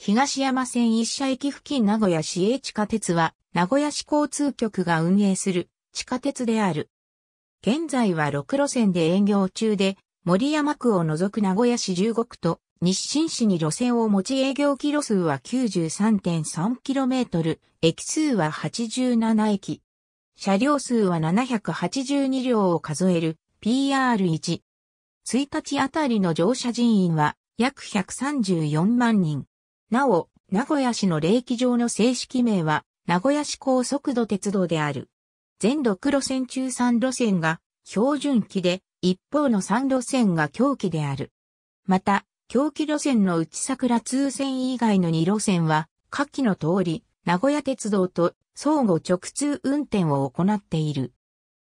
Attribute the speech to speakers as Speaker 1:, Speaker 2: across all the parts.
Speaker 1: 東山線一社駅付近名古屋市営地下鉄は、名古屋市交通局が運営する地下鉄である。現在は6路線で営業中で、森山区を除く名古屋市15区と日清市に路線を持ち営業キロ数は 93.3km、駅数は87駅。車両数は782両を数える PR1。1日あたりの乗車人員は約134万人。なお、名古屋市の霊気場の正式名は、名古屋市高速度鉄道である。全6路線中3路線が標準機で、一方の3路線が狂気である。また、狂気路線の内桜通線以外の2路線は、下記の通り、名古屋鉄道と相互直通運転を行っている。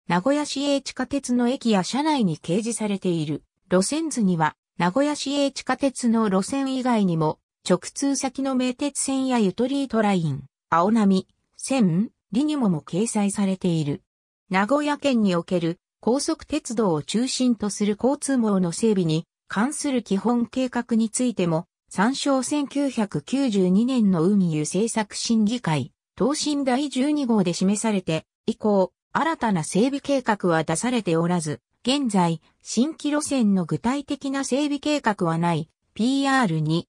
Speaker 1: 名古屋市営地下鉄の駅や車内に掲示されている路線図には、名古屋市営地下鉄の路線以外にも、直通先の名鉄線やゆとりートライン、青波、線、リニモも掲載されている。名古屋県における高速鉄道を中心とする交通網の整備に関する基本計画についても、参照1992年の海湯政策審議会、東進第12号で示されて、以降、新たな整備計画は出されておらず、現在、新規路線の具体的な整備計画はない、PR2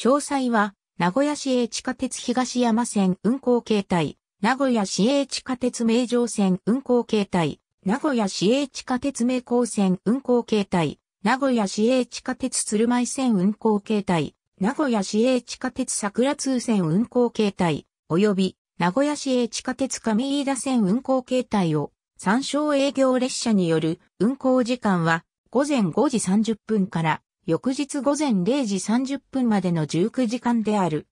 Speaker 1: 詳細は、名古屋市営地下鉄東山線運行形態、名古屋市営地下鉄名城線運行形態、名古屋市営地下鉄名高線運行形態、名古屋市営地下鉄鶴舞線運行形態、名古屋市営地下鉄桜通線運行形態、及び名古屋市営地下鉄上飯田線運行形態を参照営業列車による運行時間は午前5時30分から翌日午前0時30分までの19時間である。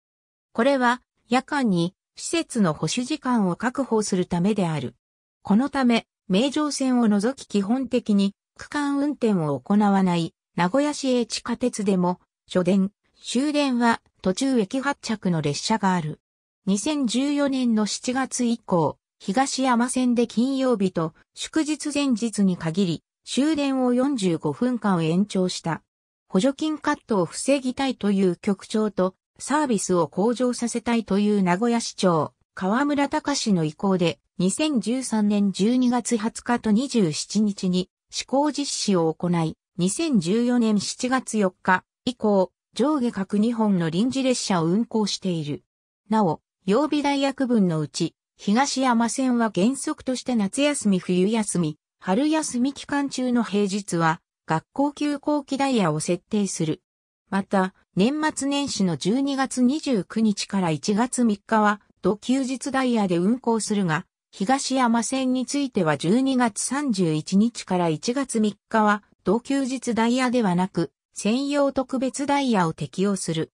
Speaker 1: これは、夜間に施設の保守時間を確保するためである。このため、名城線を除き基本的に区間運転を行わない名古屋市営地下鉄でも、初電、終電は途中駅発着の列車がある。2014年の7月以降、東山線で金曜日と祝日前日に限り終電を45分間延長した。補助金カットを防ぎたいという局長と、サービスを向上させたいという名古屋市長、河村隆の意向で、2013年12月20日と27日に施行実施を行い、2014年7月4日以降、上下各2本の臨時列車を運行している。なお、曜日大役分のうち、東山線は原則として夏休み冬休み、春休み期間中の平日は、学校休校期ダイヤを設定する。また、年末年始の12月29日から1月3日は、土休日ダイヤで運行するが、東山線については12月31日から1月3日は、土休日ダイヤではなく、専用特別ダイヤを適用する。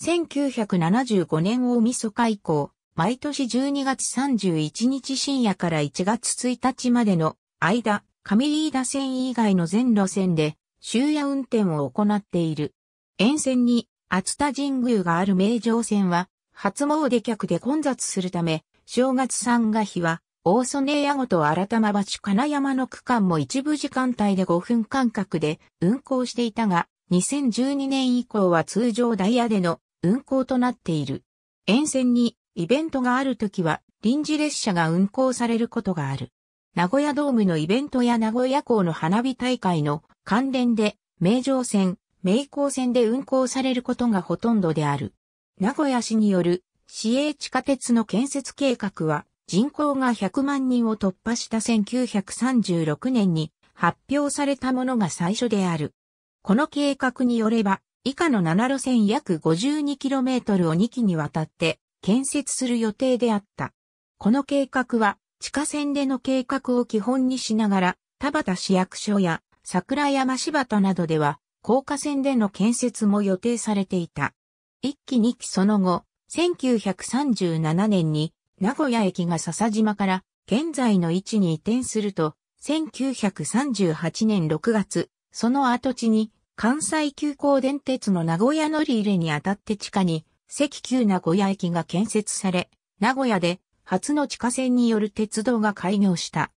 Speaker 1: 1975年大晦日以降、毎年12月31日深夜から1月1日までの間、上飯田線以外の全路線で終夜運転を行っている。沿線に厚田神宮がある名城線は初詣客で混雑するため、正月三が日は大曽根屋ごと改ま橋金山の区間も一部時間帯で5分間隔で運行していたが、2012年以降は通常ダイヤでの運行となっている。沿線にイベントがある時は臨時列車が運行されることがある。名古屋ドームのイベントや名古屋港の花火大会の関連で、名城線、名港線で運行されることがほとんどである。名古屋市による市営地下鉄の建設計画は、人口が100万人を突破した1936年に発表されたものが最初である。この計画によれば、以下の7路線約 52km を2期にわたって建設する予定であった。この計画は地下線での計画を基本にしながら、田端市役所や桜山柴田などでは、高架線での建設も予定されていた。一期二期その後、1937年に名古屋駅が笹島から現在の位置に移転すると、1938年6月、その跡地に関西急行電鉄の名古屋乗り入れにあたって地下に、石急名古屋駅が建設され、名古屋で初の地下線による鉄道が開業した。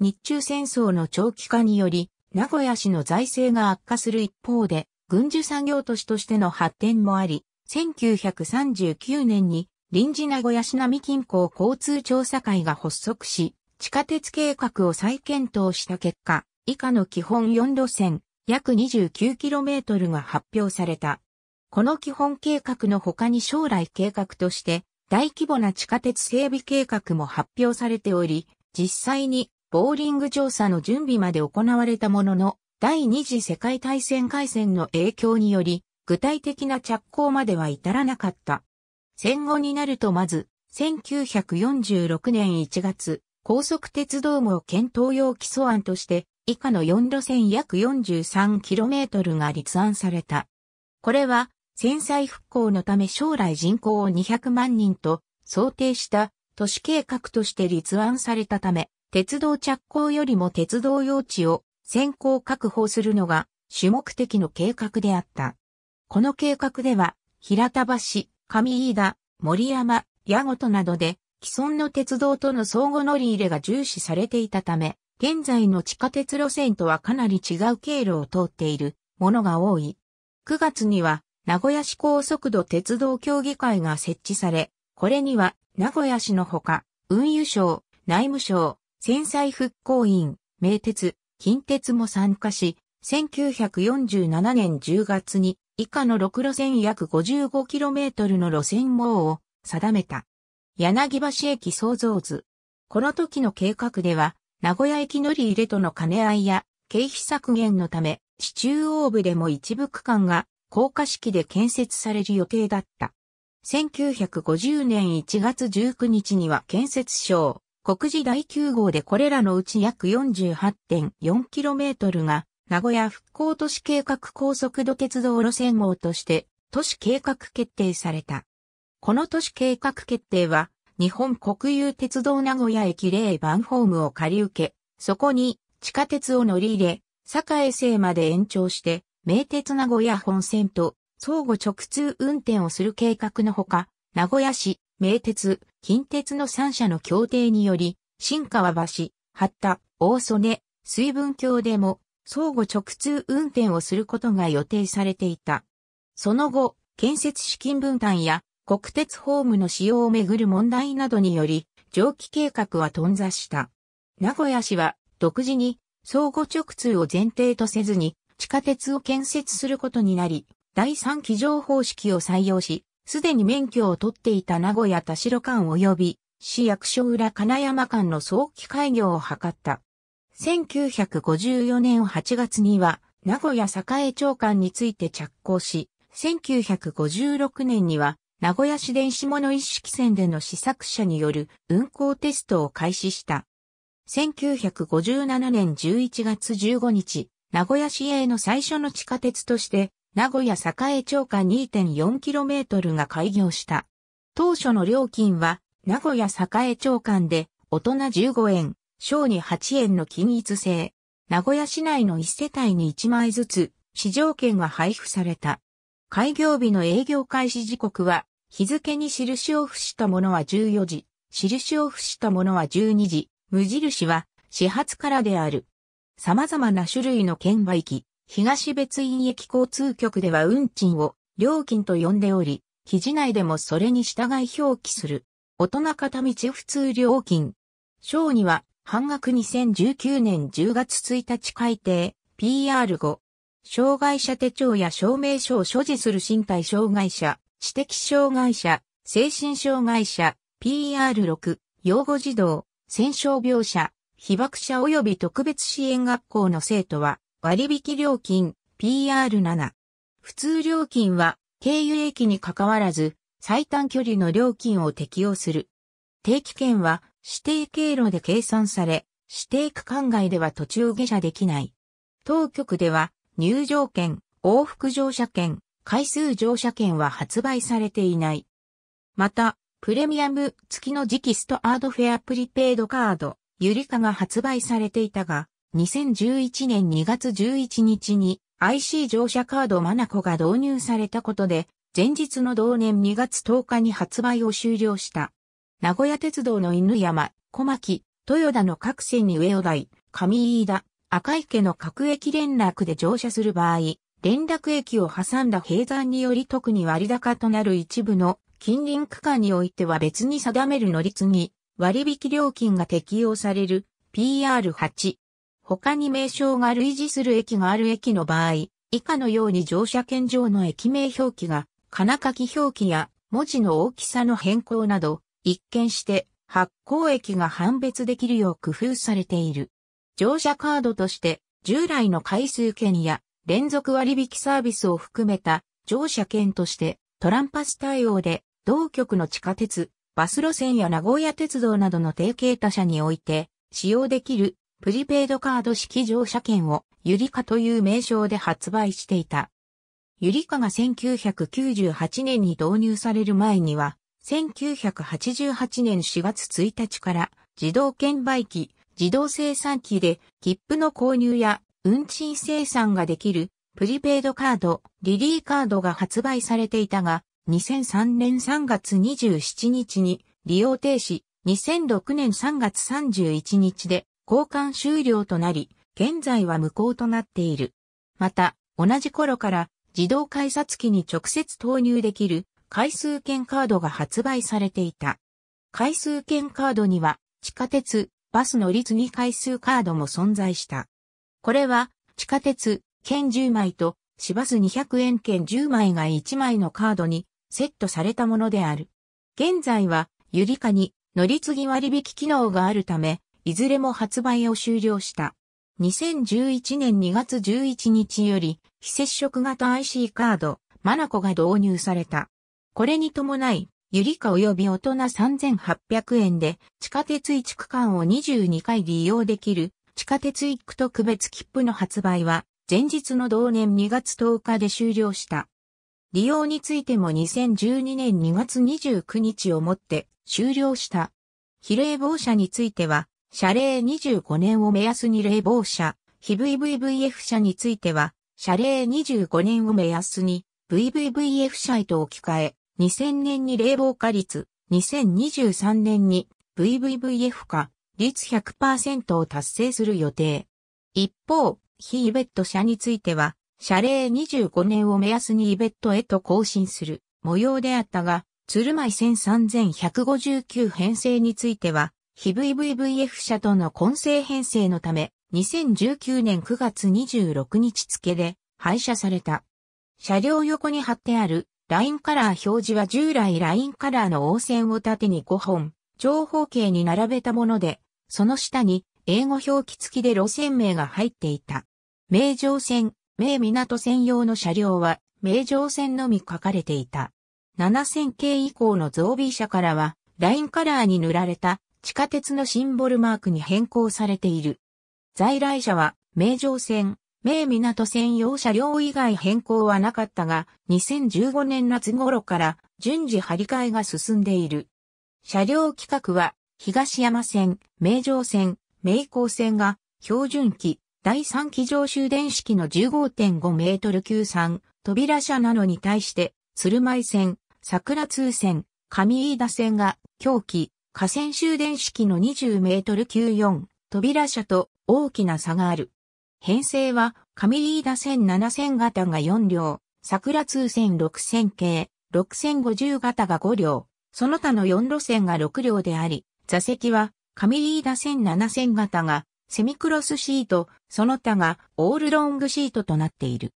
Speaker 1: 日中戦争の長期化により、名古屋市の財政が悪化する一方で、軍需産業都市としての発展もあり、1939年に臨時名古屋市並近郊交通調査会が発足し、地下鉄計画を再検討した結果、以下の基本4路線、約 29km が発表された。この基本計画の他に将来計画として、大規模な地下鉄整備計画も発表されており、実際にボーリング調査の準備まで行われたものの、第二次世界大戦開戦の影響により、具体的な着工までは至らなかった。戦後になるとまず、1946年1月、高速鉄道網検討用基礎案として、以下の4路線約 43km が立案された。これは、戦災復興のため将来人口を200万人と想定した都市計画として立案されたため、鉄道着工よりも鉄道用地を先行確保するのが主目的の計画であった。この計画では、平田橋、上飯田、森山、矢事などで既存の鉄道との相互乗り入れが重視されていたため、現在の地下鉄路線とはかなり違う経路を通っているものが多い。9月には名古屋市高速度鉄道協議会が設置され、これには名古屋市のほか、運輸省、内務省、戦災復興院、名鉄、近鉄も参加し、1947年10月に以下の6路線約 55km の路線網を定めた。柳橋駅創造図。この時の計画では、名古屋駅乗り入れとの兼ね合いや、経費削減のため、市中央部でも一部区間が高架式で建設される予定だった。1950年1月19日には建設省、国時第9号でこれらのうち約 48.4km が、名古屋復興都市計画高速度鉄道路線網として、都市計画決定された。この都市計画決定は、日本国有鉄道名古屋駅0番ホームを借り受け、そこに地下鉄を乗り入れ、栄生まで延長して、名鉄名古屋本線と相互直通運転をする計画のほか、名古屋市、名鉄、近鉄の3社の協定により、新川橋、八田、大曽根、水分橋でも相互直通運転をすることが予定されていた。その後、建設資金分担や国鉄ホームの使用をめぐる問題などにより、蒸気計画は頓挫した。名古屋市は独自に相互直通を前提とせずに地下鉄を建設することになり、第3機乗方式を採用し、すでに免許を取っていた名古屋田代間及び市役所裏金山間の早期開業を図った。1954年8月には、名古屋栄長官について着工し、1956年には、名古屋市電子物一式線での試作車による運行テストを開始した。1957年11月15日、名古屋市営の最初の地下鉄として、名古屋栄町下 2.4km が開業した。当初の料金は、名古屋栄町間で、大人15円、小児8円の均一制。名古屋市内の1世帯に1枚ずつ、市場券が配布された。開業日の営業開始時刻は、日付に印を付したものは14時、印を付したものは12時、無印は始発からである。様々な種類の券売機、東別院駅交通局では運賃を料金と呼んでおり、記事内でもそれに従い表記する。大人片道普通料金。章には、半額2019年10月1日改定、PR5。障害者手帳や証明書を所持する身体障害者、知的障害者、精神障害者、PR6、養護児童、戦傷病者、被爆者及び特別支援学校の生徒は、割引料金 PR7。普通料金は、経由駅に関わらず、最短距離の料金を適用する。定期券は、指定経路で計算され、指定区間外では途中下車できない。当局では、入場券、往復乗車券、回数乗車券は発売されていない。また、プレミアム付きの期ストアードフェアプリペイドカード、ゆりかが発売されていたが、2011年2月11日に IC 乗車カードマナコが導入されたことで、前日の同年2月10日に発売を終了した。名古屋鉄道の犬山、小牧、豊田の各線に上尾台、上飯田、赤池の各駅連絡で乗車する場合、連絡駅を挟んだ閉山により特に割高となる一部の近隣区間においては別に定める乗り継ぎ、割引料金が適用される PR8。他に名称が類似する駅がある駅の場合、以下のように乗車券上の駅名表記が、金書き表記や文字の大きさの変更など、一見して発行駅が判別できるよう工夫されている。乗車カードとして従来の回数券や連続割引サービスを含めた乗車券としてトランパス対応で同局の地下鉄、バス路線や名古屋鉄道などの提携他社において使用できるプリペイドカード式乗車券をユリカという名称で発売していた。ユリカが1998年に導入される前には、1988年4月1日から自動券売機、自動生産機で切符の購入や運賃生産ができるプリペイドカード、リリーカードが発売されていたが、2003年3月27日に利用停止、2006年3月31日で交換終了となり、現在は無効となっている。また、同じ頃から自動改札機に直接投入できる回数券カードが発売されていた。回数券カードには地下鉄、バス乗り継ぎ回数カードも存在した。これは地下鉄、券10枚と市バス200円券10枚が1枚のカードにセットされたものである。現在は、ゆりかに乗り継ぎ割引機能があるため、いずれも発売を終了した。2011年2月11日より、非接触型 IC カード、マナコが導入された。これに伴い、ゆりか及び大人3800円で、地下鉄一区間を22回利用できる、地下鉄一区特別切符の発売は、前日の同年2月10日で終了した。利用についても2012年2月29日をもって終了した。非冷房車については、車礼25年を目安に冷房車、非 VVVF 車については、車礼25年を目安に VVVF 車へと置き換え、2000年に冷房化率、2023年に VVVF 化率100%を達成する予定。一方、非イベット車については、謝礼25年を目安にイベットへと更新する模様であったが、鶴舞線3159編成については、非 VVVF 社との混成編成のため、2019年9月26日付で廃車された。車両横に貼ってあるラインカラー表示は従来ラインカラーの応線を縦に5本、長方形に並べたもので、その下に英語表記付きで路線名が入っていた。名城線、名港専用の車両は、名城線のみ書かれていた。7000系以降の増備車からは、ラインカラーに塗られた地下鉄のシンボルマークに変更されている。在来車は、名城線、名港専用車両以外変更はなかったが、2015年夏頃から順次張り替えが進んでいる。車両規格は、東山線、名城線、名港線が標準機、第3機上終電式の15.5メートル級3、扉車なのに対して、鶴舞線、桜通線、上飯田線が、狂気、河川終電式の20メートル級4、扉車と大きな差がある。編成は、上飯田線7000型が4両、桜通線6000系、6050型が5両、その他の4路線が6両であり、座席は、上飯田線7000型がセミクロスシート、その他がオールロングシートとなっている。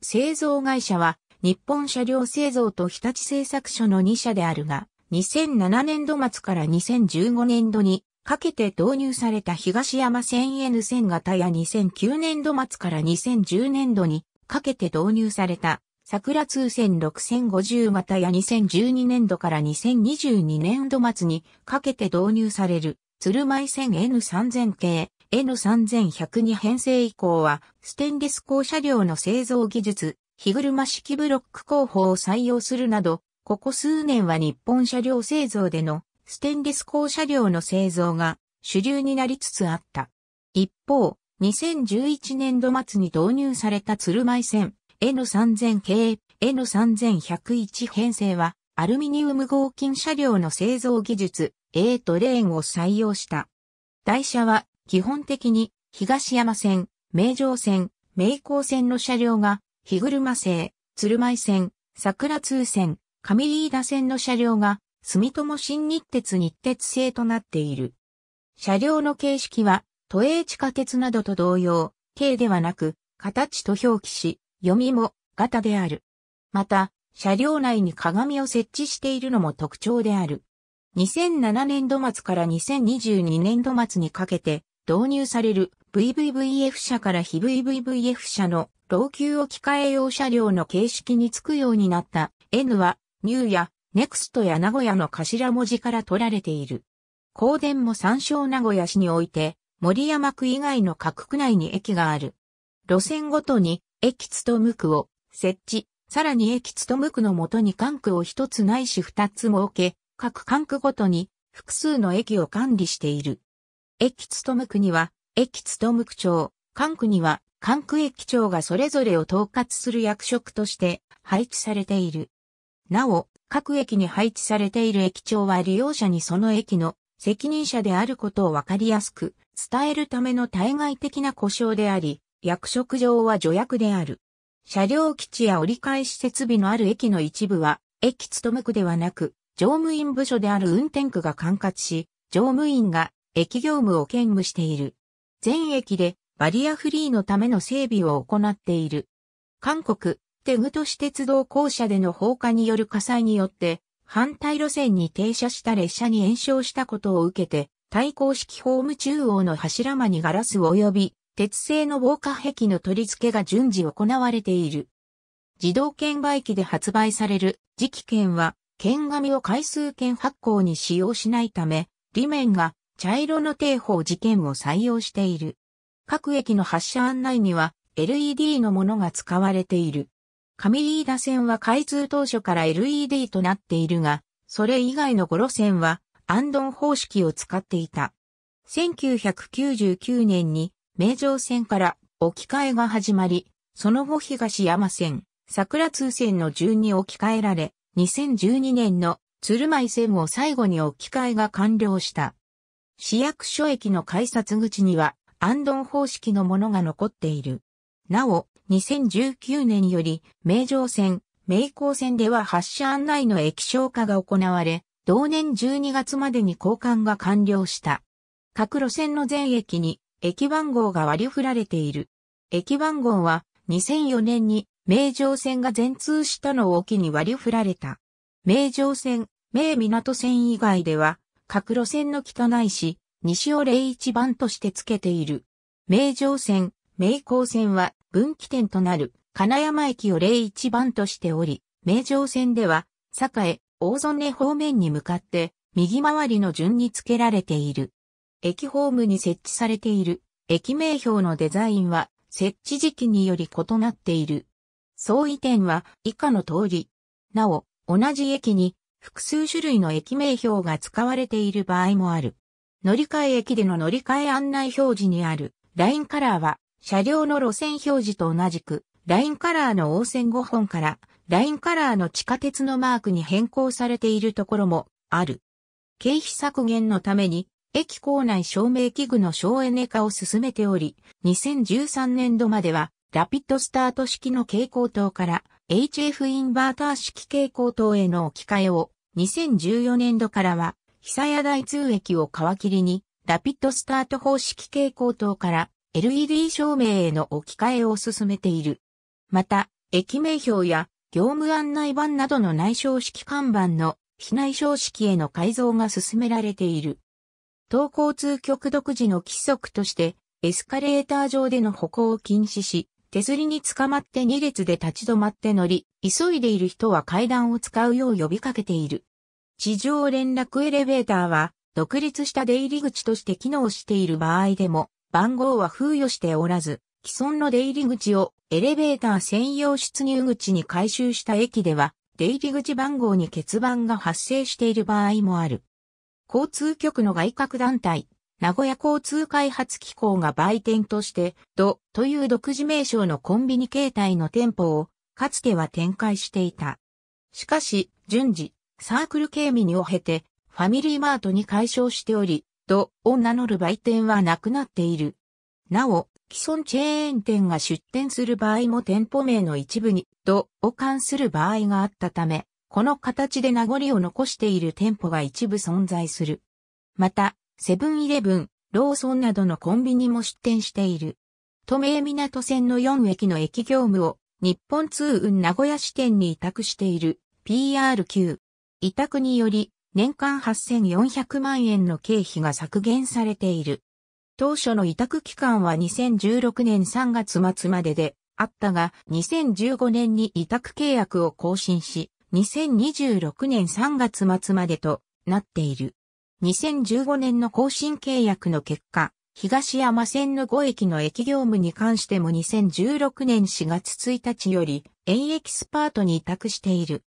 Speaker 1: 製造会社は日本車両製造と日立製作所の2社であるが、2007年度末から2015年度にかけて導入された東山 1000N1000 型や2009年度末から2010年度にかけて導入された桜通線6050型や2012年度から2022年度末にかけて導入される鶴舞線 N3000 系 N3102 編成以降は、ステンレス鋼車両の製造技術、日車式ブロック工法を採用するなど、ここ数年は日本車両製造でのステンレス鋼車両の製造が主流になりつつあった。一方、2011年度末に導入された鶴舞線 N3000 系 N3101 編成はアルミニウム合金車両の製造技術 A トレーンを採用した。台車は基本的に東山線、名城線、名港線の車両が、日車線、鶴舞線、桜通線、上飯田線の車両が、住友新日鉄日鉄製となっている。車両の形式は、都営地下鉄などと同様、形ではなく、形と表記し、読みも、型である。また、車両内に鏡を設置しているのも特徴である。2007年度末から2022年度末にかけて、導入される VVVF 車から非 VVVF 車の老朽置き換え用車両の形式につくようになった N はニューやネクストや名古屋の頭文字から取られている。高電も参照名古屋市において森山区以外の各区内に駅がある。路線ごとに駅津とむ区を設置、さらに駅津とむ区のもとに管区を一つないし二つ設け、各管区ごとに複数の駅を管理している。駅勤区には、駅勤区長、管区には、管区駅長がそれぞれを統括する役職として配置されている。なお、各駅に配置されている駅長は利用者にその駅の責任者であることをわかりやすく伝えるための対外的な故障であり、役職上は助役である。車両基地や折り返し設備のある駅の一部は、駅勤区ではなく、乗務員部署である運転区が管轄し、乗務員が駅業務を兼務している。全駅でバリアフリーのための整備を行っている。韓国、テグ都市鉄道公社での放火による火災によって、反対路線に停車した列車に延焼したことを受けて、対抗式ホーム中央の柱間にガラス及び、鉄製の防火壁の取り付けが順次行われている。自動券売機で発売される磁気券は、券紙を回数券発行に使用しないため、裏面が茶色の定法事件を採用している。各駅の発車案内には LED のものが使われている。上飯田線は開通当初から LED となっているが、それ以外の5路線はアンドン方式を使っていた。1999年に名城線から置き換えが始まり、その後東山線、桜通線の順に置き換えられ、2012年の鶴舞線を最後に置き換えが完了した。市役所駅の改札口には、アンドン方式のものが残っている。なお、2019年より、名城線、名港線では発車案内の液晶化が行われ、同年12月までに交換が完了した。各路線の全駅に駅番号が割り振られている。駅番号は2004年に名城線が全通したのを機に割り振られた。名城線、名港線以外では各路線の北ないし、西を0一番としてつけている。名城線、名港線は分岐点となる金山駅を01番としており、名城線では、栄、大曽根方面に向かって、右回りの順に付けられている。駅ホームに設置されている、駅名標のデザインは、設置時期により異なっている。相違点は以下の通り。なお、同じ駅に複数種類の駅名標が使われている場合もある。乗り換え駅での乗り換え案内表示にあるラインカラーは車両の路線表示と同じくラインカラーの応線5本からラインカラーの地下鉄のマークに変更されているところもある。経費削減のために駅構内照明器具の省エネ化を進めており、2013年度まではラピッドスタート式の蛍光灯から HF インバーター式蛍光灯への置き換えを2014年度からは久屋大通駅を皮切りにラピッドスタート方式蛍光灯から LED 照明への置き換えを進めている。また、駅名標や業務案内板などの内装式看板の非内装式への改造が進められている。東交通局独自の規則としてエスカレーター上での歩行を禁止し、手すりに捕まって2列で立ち止まって乗り、急いでいる人は階段を使うよう呼びかけている。地上連絡エレベーターは、独立した出入り口として機能している場合でも、番号は付与しておらず、既存の出入り口をエレベーター専用出入口に回収した駅では、出入り口番号に欠番が発生している場合もある。交通局の外郭団体、名古屋交通開発機構が売店として、ドという独自名称のコンビニ形態の店舗を、かつては展開していた。しかし、順次、サークル警ミニを経て、ファミリーマートに解消しており、ドを名乗る売店はなくなっている。なお、既存チェーン店が出店する場合も店舗名の一部に、ドを関する場合があったため、この形で名残を残している店舗が一部存在する。また、セブンイレブン、ローソンなどのコンビニも出店している。都名港線の4駅の駅業務を日本通運名古屋支店に委託している PRQ。委託により年間8400万円の経費が削減されている。当初の委託期間は2016年3月末までであったが2015年に委託契約を更新し2026年3月末までとなっている。2015年の更新契約の結果、東山線の5駅の駅業務に関しても2016年4月1日より、園エキスパートに委託している。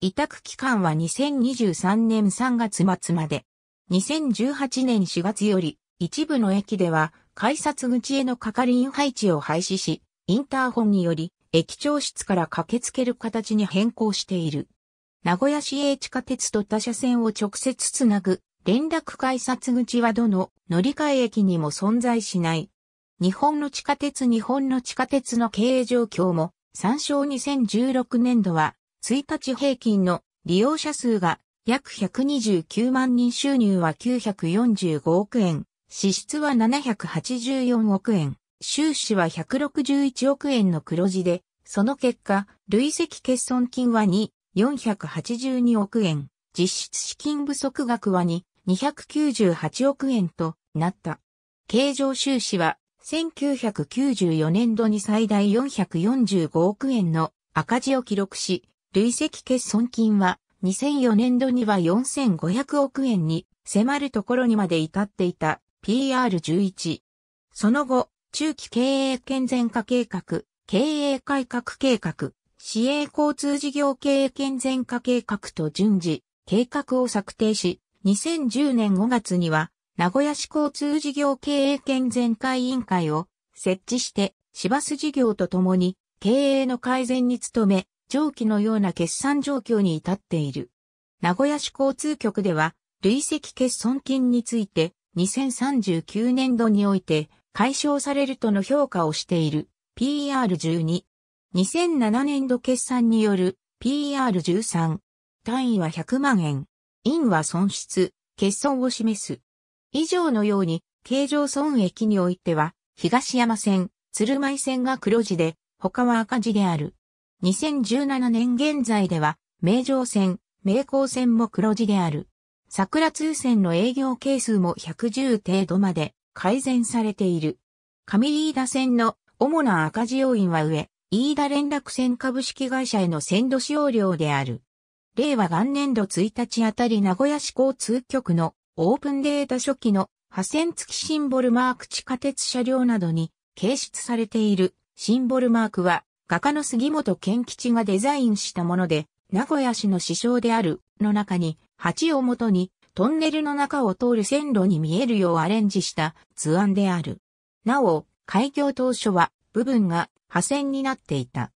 Speaker 1: 委託期間は2023年3月末まで。2018年4月より、一部の駅では、改札口への係員配置を廃止し、インターホンにより、駅長室から駆けつける形に変更している。名古屋市営地下鉄と他社線を直接つなぐ連絡改札口はどの乗り換え駅にも存在しない。日本の地下鉄日本の地下鉄の経営状況も参照2016年度は1日平均の利用者数が約129万人収入は945億円、支出は784億円、収支は161億円の黒字で、その結果、累積欠損金は2、482億円、実質資金不足額は2、298億円となった。経常収支は1994年度に最大445億円の赤字を記録し、累積欠損金は2004年度には4500億円に迫るところにまで至っていた PR11。その後、中期経営健全化計画、経営改革計画、市営交通事業経営健全化計画と順次、計画を策定し、2010年5月には、名古屋市交通事業経営健全会委員会を設置して、市バス事業とともに経営の改善に努め、上記のような決算状況に至っている。名古屋市交通局では、累積欠損金について、2039年度において解消されるとの評価をしている PR12。2007年度決算による PR13。単位は100万円。因は損失、欠損を示す。以上のように、京常損益においては、東山線、鶴舞線が黒字で、他は赤字である。2017年現在では、名城線、名港線も黒字である。桜通線の営業係数も110程度まで改善されている。上飯田線の主な赤字要因は上、飯田連絡船株式会社への線路使用料である。令和元年度1日あたり名古屋市交通局のオープンデータ初期の破線付きシンボルマーク地下鉄車両などに掲出されているシンボルマークは画家の杉本健吉がデザインしたもので名古屋市の師匠であるの中に鉢をもとにトンネルの中を通る線路に見えるようアレンジした図案である。なお、開業当初は部分が破線になっていた。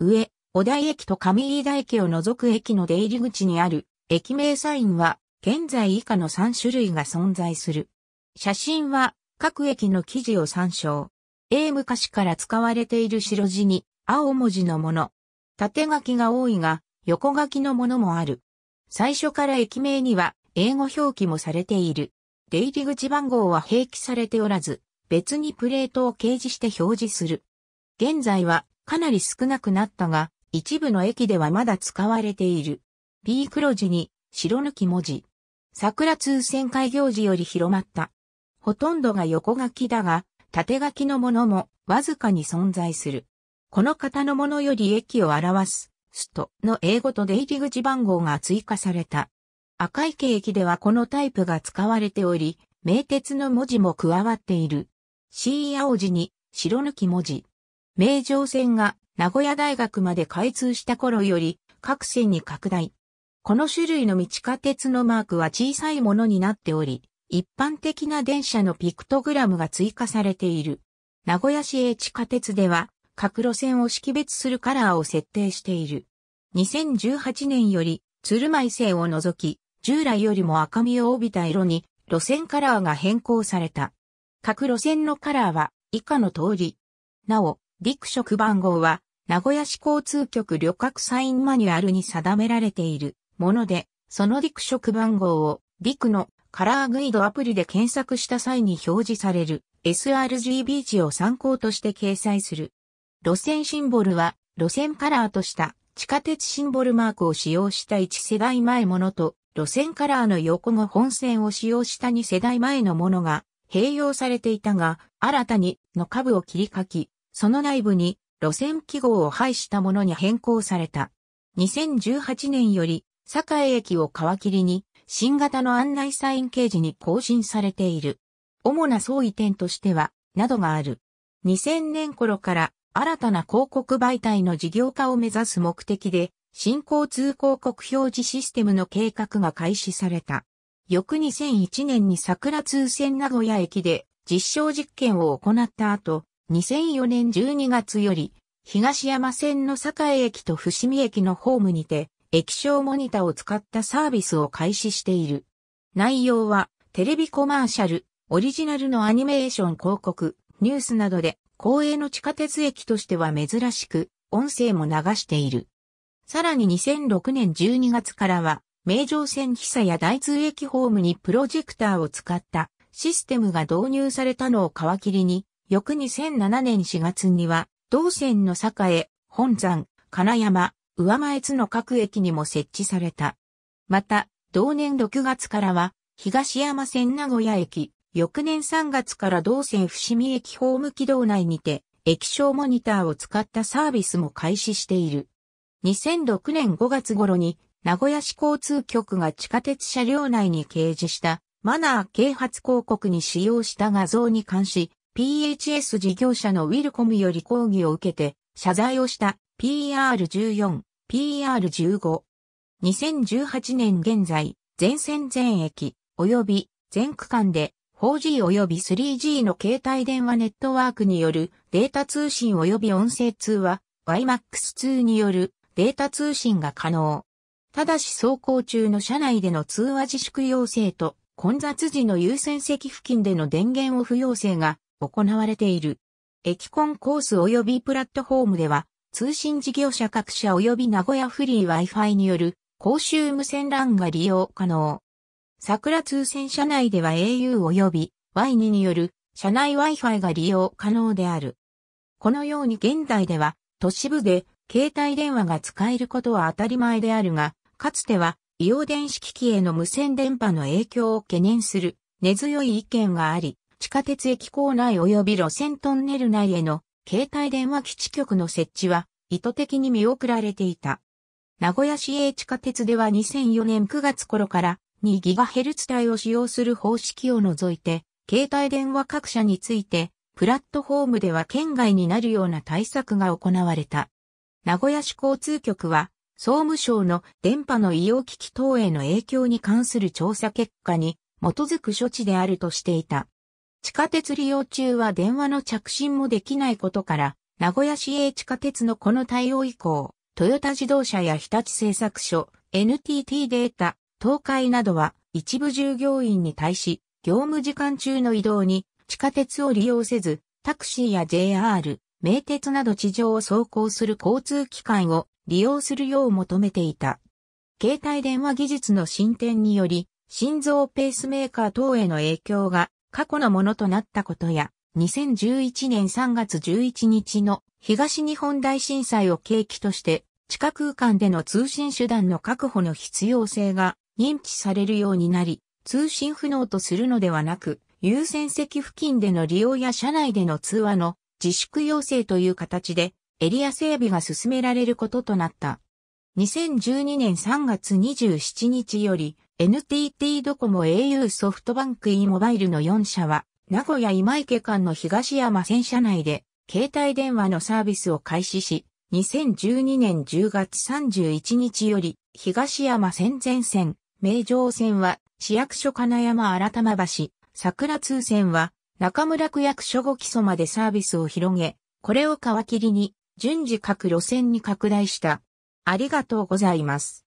Speaker 1: 上、小田井駅と上飯田駅を除く駅の出入り口にある駅名サインは現在以下の3種類が存在する。写真は各駅の記事を参照。A 昔から使われている白地に青文字のもの。縦書きが多いが横書きのものもある。最初から駅名には英語表記もされている。出入り口番号は併記されておらず、別にプレートを掲示して表示する。現在はかなり少なくなったが、一部の駅ではまだ使われている。B 黒字に白抜き文字。桜通船開業時より広まった。ほとんどが横書きだが、縦書きのものもわずかに存在する。この型のものより駅を表す、ストの英語と出入り口番号が追加された。赤池駅ではこのタイプが使われており、名鉄の文字も加わっている。C 青字に白抜き文字。名城線が名古屋大学まで開通した頃より各線に拡大。この種類の地下鉄のマークは小さいものになっており、一般的な電車のピクトグラムが追加されている。名古屋市営地下鉄では、各路線を識別するカラーを設定している。2018年より、鶴舞線を除き、従来よりも赤みを帯びた色に、路線カラーが変更された。各路線のカラーは、以下の通り。なお、陸職番号は、名古屋市交通局旅客サインマニュアルに定められているもので、その陸職番号を、陸のカラーグイドアプリで検索した際に表示される sRGB 値を参考として掲載する。路線シンボルは、路線カラーとした地下鉄シンボルマークを使用した1世代前ものと、路線カラーの横後本線を使用した2世代前のものが併用されていたが、新たにの下部を切り書き、その内部に路線記号を廃したものに変更された。2018年より、栄駅を皮切りに、新型の案内サイン掲示に更新されている。主な相違点としては、などがある。2000年頃から新たな広告媒体の事業化を目指す目的で、新交通広告表示システムの計画が開始された。翌2001年に桜通線名古屋駅で実証実験を行った後、2004年12月より、東山線の栄駅と伏見駅のホームにて、液晶モニターを使ったサービスを開始している。内容は、テレビコマーシャル、オリジナルのアニメーション広告、ニュースなどで、公営の地下鉄駅としては珍しく、音声も流している。さらに2006年12月からは、名城線久や大通駅ホームにプロジェクターを使ったシステムが導入されたのを皮切りに、翌2007年4月には、同線の栄、本山、金山、上前津の各駅にも設置された。また、同年6月からは、東山線名古屋駅、翌年3月から同線伏見駅ホーム軌道内にて、液晶モニターを使ったサービスも開始している。2006年5月頃に、名古屋市交通局が地下鉄車両内に掲示した、マナー啓発広告に使用した画像に関し、PHS 事業者のウィルコムより抗議を受けて謝罪をした PR14、PR15。2018年現在、全線全駅、及び全区間で 4G 及び 3G の携帯電話ネットワークによるデータ通信及び音声通話 YMAX2 によるデータ通信が可能。ただし走行中の車内での通話自粛要請と混雑時の優先席付近での電源オフ要請が行われている。駅コンコース及びプラットフォームでは、通信事業者各社及び名古屋フリー Wi-Fi による公衆無線 LAN が利用可能。桜通線社内では au 及び Y2 による社内 Wi-Fi が利用可能である。このように現代では都市部で携帯電話が使えることは当たり前であるが、かつては異様電子機器への無線電波の影響を懸念する根強い意見があり、地下鉄駅構内及び路線トンネル内への携帯電話基地局の設置は意図的に見送られていた。名古屋市営地下鉄では2004年9月頃から 2GHz 帯を使用する方式を除いて、携帯電話各社について、プラットフォームでは県外になるような対策が行われた。名古屋市交通局は、総務省の電波の医療機器等への影響に関する調査結果に基づく処置であるとしていた。地下鉄利用中は電話の着信もできないことから、名古屋市営地下鉄のこの対応以降、トヨタ自動車や日立製作所、NTT データ、東海などは一部従業員に対し、業務時間中の移動に地下鉄を利用せず、タクシーや JR、名鉄など地上を走行する交通機関を利用するよう求めていた。携帯電話技術の進展により、心臓ペースメーカー等への影響が過去のものとなったことや、2011年3月11日の東日本大震災を契機として、地下空間での通信手段の確保の必要性が認知されるようになり、通信不能とするのではなく、優先席付近での利用や車内での通話の自粛要請という形でエリア整備が進められることとなった。2012年3月27日より NTT ドコモ au ソフトバンク e モバイルの4社は、名古屋今池間の東山線車内で、携帯電話のサービスを開始し、2012年10月31日より、東山線全線、名城線は、市役所金山改ま橋、桜通線は、中村区役所後基礎までサービスを広げ、これを皮切りに、順次各路線に拡大した。ありがとうございます。